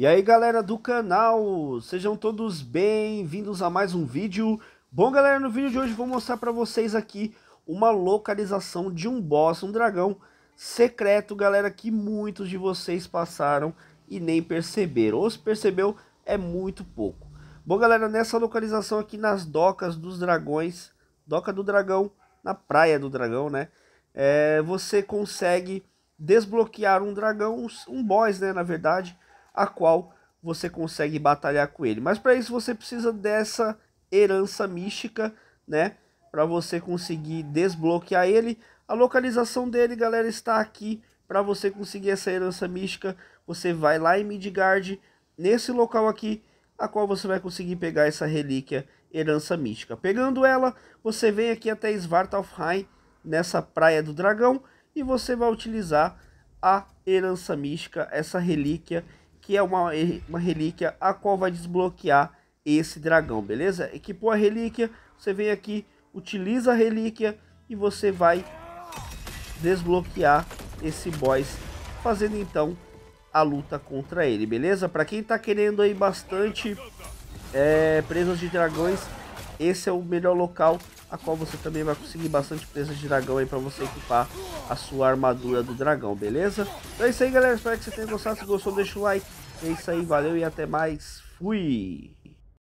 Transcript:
E aí galera do canal, sejam todos bem-vindos a mais um vídeo. Bom galera, no vídeo de hoje vou mostrar para vocês aqui uma localização de um boss, um dragão secreto, galera, que muitos de vocês passaram e nem perceberam. Ou se percebeu, é muito pouco. Bom galera, nessa localização aqui nas docas dos dragões, doca do dragão, na praia do dragão, né? É, você consegue desbloquear um dragão, um boss, né, na verdade a qual você consegue batalhar com ele. Mas para isso você precisa dessa herança mística, né? Para você conseguir desbloquear ele. A localização dele, galera, está aqui. Para você conseguir essa herança mística, você vai lá em Midgard, nesse local aqui, a qual você vai conseguir pegar essa relíquia herança mística. Pegando ela, você vem aqui até Svartalfheim, nessa praia do dragão, e você vai utilizar a herança mística, essa relíquia que é uma, uma relíquia a qual vai desbloquear esse dragão, beleza? Equipou a relíquia, você vem aqui, utiliza a relíquia e você vai desbloquear esse boss, fazendo então a luta contra ele, beleza? Para quem tá querendo aí bastante é, presas de dragões, esse é o melhor local a qual você também vai conseguir bastante presa de dragão aí para você equipar a sua armadura do dragão, beleza? Então é isso aí, galera. Espero que você tenha gostado. Se gostou, deixa o like. É isso aí, valeu e até mais. Fui!